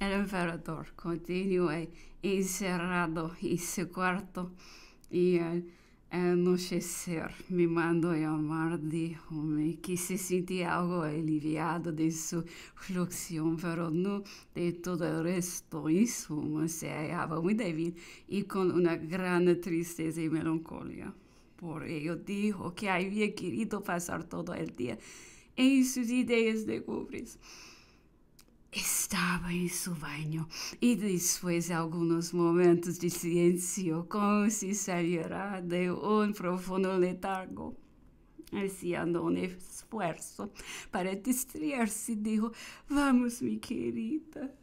el emperador continuó encerrado en su cuarto y al anochecer me mandó llamar dijo, hombre que se sentía algo aliviado de su fluxión, pero no de todo el resto. y suma, se hallaba muy débil y con una gran tristeza y melancolía. Por ello dijo que había querido pasar todo el día en sus ideas de cubres. Estava em seu banho e depois de alguns momentos de silêncio, como se sinceridade de um profundo letargo. Haciendo um esforço para distrair-se, disse: Vamos, minha querida.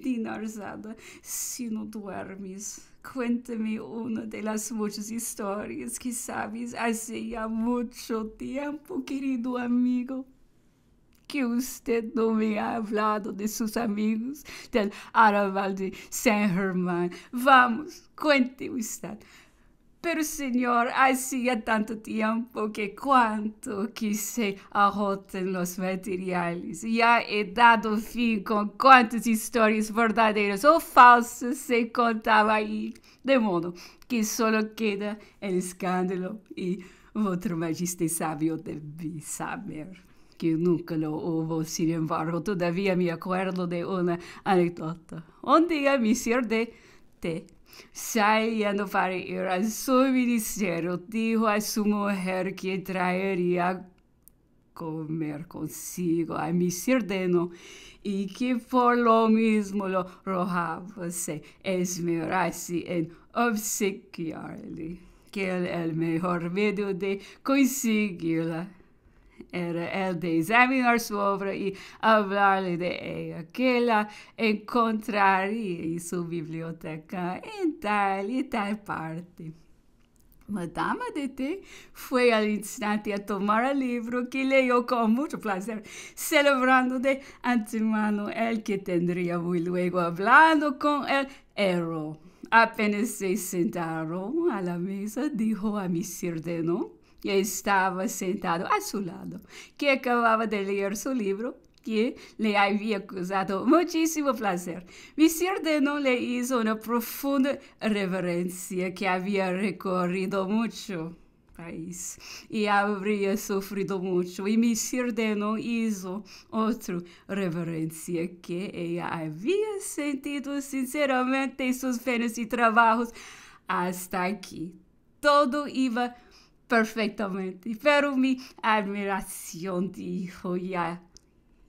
Dinarzada, se não dormes, cuéntame uma das muitas histórias que sabes assim, há muito tempo, querido amigo que você não me ha falado de seus amigos del Arrabal de Saint Germain? Vamos, cuente usted. Mas, senhor, há tanto tempo que quanto que se agoten os materiales. Já he dado fim com quantas histórias verdadeiras ou falsas se contava aí, De modo que só queda o el escándalo y sabe o que deve saber que nunca lo hubo. Sin embargo, todavía me acuerdo de una anécdota. Un día mi de té saindo para ir a seu ministerio, dijo a sua mulher que traería comer consigo a mi N, e que por lo mismo lo rojava se esmerasse em obsequiar lhe que era o melhor medio de conseguirla Era el de examinar su obra y hablarle de ella, que la encontraría en su biblioteca en tal y tal parte. Madame de T fue al instante a tomar el libro que leyó con mucho placer, celebrando de antemano el que tendría muy luego hablando con el héroe. Apenas se sentaron a la mesa, dijo a mi ¿no? que estava sentado a seu lado, que acabava de ler seu livro que lhe havia causado muitíssimo prazer. Monsieur Denon lhe hizo uma profunda reverência que havia recorrido muito país e havia sofrido muito. E Monsieur Denon hizo outra reverência que ela havia sentido sinceramente em seus feiros e trabalhos. Hasta aqui. Tudo iba Perfeitamente. pero mi admiração dijo ya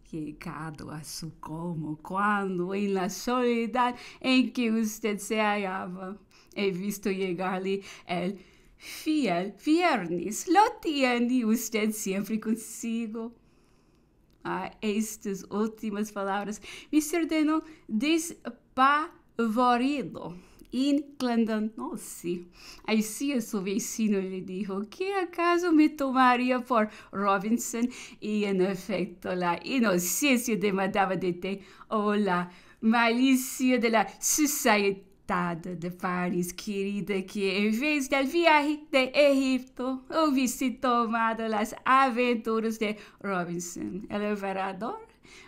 chegado a su como quando em la soledad em que usted se hallava He visto llegar-lhe el fiel viernes. Lo tiene usted sempre consigo. A ah, estas últimas palavras me ordenou despavorido in Aí oh, se o seu vecino lhe disse, que acaso me tomaria por Robinson e, em efeito, a inocência de Madame de T ou a malícia da sociedade de Paris, querida, que em vez de viaje de Egipto, ouvisse tomado as aventuras de Robinson, el Elevador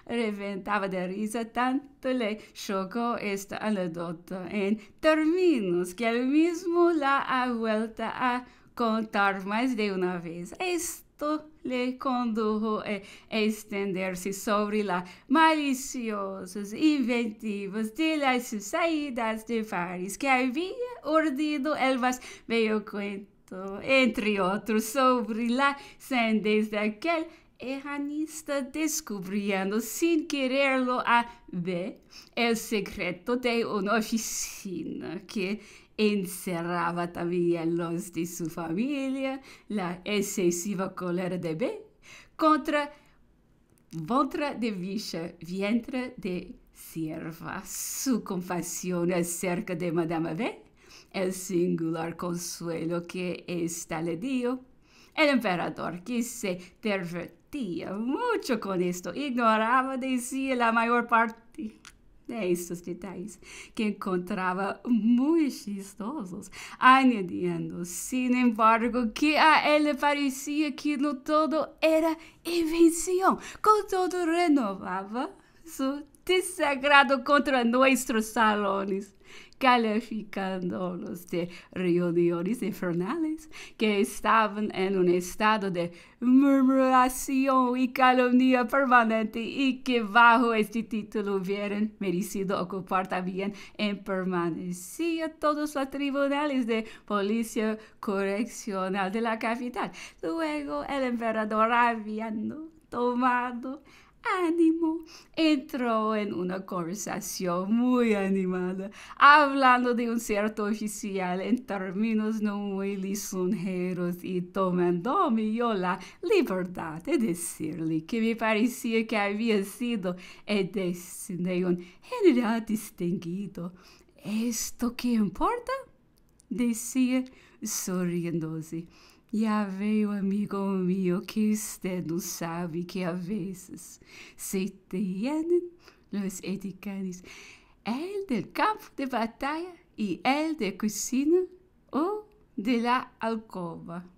reventaba de risa, tanto le chocó esta anécdota en términos que él mismo la ha vuelto a contar más de una vez. Esto le condujo a extenderse sobre las maliciosas inventivas de las sociedades de Faris, que había urdido el más bello cuento, entre otros, sobre la sendes de aquel Eranista descubriendo sin quererlo a B el secreto de una oficina que encerraba también los de su familia, la excesiva cólera de B contra Voltra de Villa vientre de sierva, su compasión acerca de Madame B, el singular consuelo que ésta le dio, el emperador que se terve, tinha muito com isto ignorava de si a maior parte destes detalhes que encontrava muito chistosos, añadiendo, sin embargo, que a ele parecia que no todo era invención, contudo todo renovaba su desagrado contra nuestros salones. calificando los de reuniones infernales que estaban en un estado de murmuración y calumnia permanente y que bajo este título hubieran merecido ocupar también en permanencia todos los tribunales de policía correccional de la capital. Luego el emperador habiendo tomado ánimo, entró en una conversación muy animada, hablando de un cierto oficial en términos no muy lisonjeros y tomándome yo la libertad de decirle que me parecía que había sido el eh, de un general distinguido. ¿Esto qué importa? decía sonriéndose. veio amigo meu que você não sabe que a vezes se tienen os etiquetes, el del campo de batalha e el de cocina ou de la alcova.